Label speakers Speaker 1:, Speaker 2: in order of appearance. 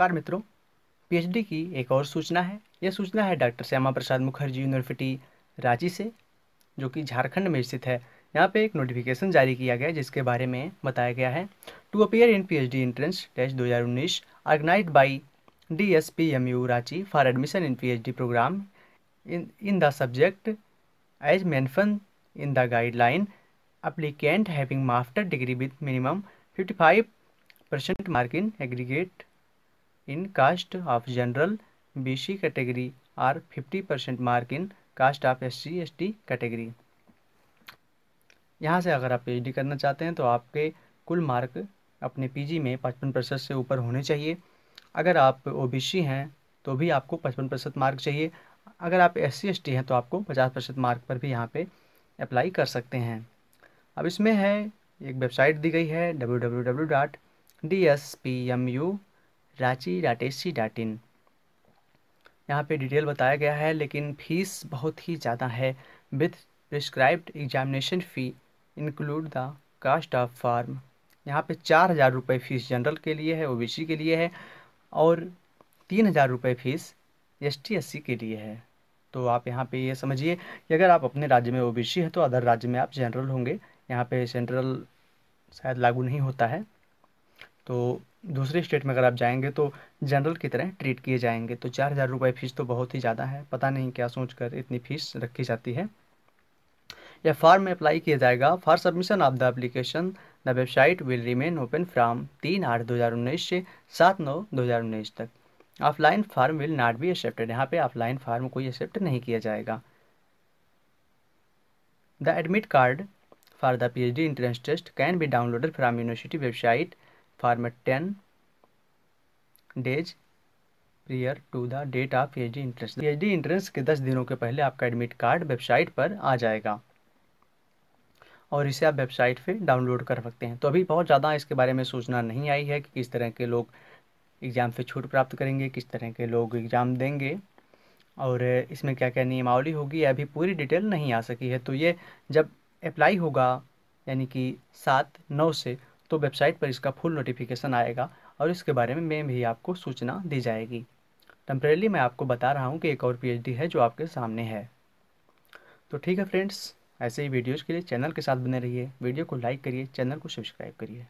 Speaker 1: नमस्कार मित्रों पीएचडी की एक और सूचना है यह सूचना है डॉक्टर श्यामा प्रसाद मुखर्जी यूनिवर्सिटी रांची से जो कि झारखंड में स्थित है यहाँ पे एक नोटिफिकेशन जारी किया गया जिसके बारे में बताया गया है to appear in PhD entrance test 2019 organised by DSPMU Ranchi for admission in P program in in the subject as mentioned in the guideline applicant having degree with with fifty five percent mark in aggregate in caste of general category are fifty 50% mark in caste of S C S T category यहाँ से अगर आप PhD करना चाहते हैं तो आपके कुल मार्क अपने पीजी में पचपन प्रतिशत से ऊपर होने चाहिए अगर आप ओबीसी हैं तो भी आपको पचपन प्रतिशत मार्क चाहिए अगर आप एस सी हैं तो आपको पचास प्रतिशत मार्क पर भी यहाँ पे अप्लाई कर सकते हैं अब इसमें है एक वेबसाइट दी गई है W W W dot D S P M U Ranchi dot S C dot in यहाँ पर डिटेल बताया गया है लेकिन फीस बहुत ही ज़्यादा है with prescribed examination fee include the cost of form यहाँ पे चार हज़ार रुपये फ़ीस जनरल के लिए है सी के लिए है और तीन हज़ार रुपये fees S T S C के लिए है तो आप यहाँ पे ये यह समझिए कि अगर आप अपने राज्य में सी है तो अदर राज्य में आप जनरल होंगे यहाँ पे सेंट्रल शायद लागू नहीं होता है तो दूसरे स्टेट में अगर आप जाएंगे तो जनरल की तरह ट्रीट किए जाएंगे तो चार हज़ार रुपये फ़ीस तो बहुत ही ज़्यादा है पता नहीं क्या सोच कर इतनी फ़ीस रखी जाती है यह फॉर्म में अप्लाई किया जाएगा for submission of the application the website will remain open from तीन आठ दो हज़ार उन्नीस से सात नौ दो हज़ार उन्नीस तक offline form will not be accepted यहाँ पे ऑफलाइन फार्म कोई एक्सेप्ट नहीं किया जाएगा the admit card for the P H D entrance test can be downloaded from university website format 10 days prior to the date of P H D entrance P H D entrance के दस दिनों के पहले आपका admit card website पर आ जाएगा और इसे आप वेबसाइट पे डाउनलोड कर सकते हैं तो अभी बहुत ज़्यादा इसके बारे में सूचना नहीं आई है कि किस तरह के लोग एग्ज़ाम से छूट प्राप्त करेंगे किस तरह के लोग एग्ज़ाम देंगे और इसमें क्या क्या नियमावली होगी अभी पूरी डिटेल नहीं आ सकी है तो ये जब अप्लाई होगा यानी कि सात नौ से तो वेबसाइट पर इसका फुल नोटिफिकेशन आएगा और इसके बारे में मैं भी आपको सूचना दी जाएगी टम्परेली मैं आपको बता रहा हूँ कि एक और पी है जो आपके सामने है तो ठीक है फ्रेंड्स ऐसे ही वीडियोज़ के लिए चैनल के साथ बने रहिए वीडियो को लाइक करिए चैनल को सब्सक्राइब करिए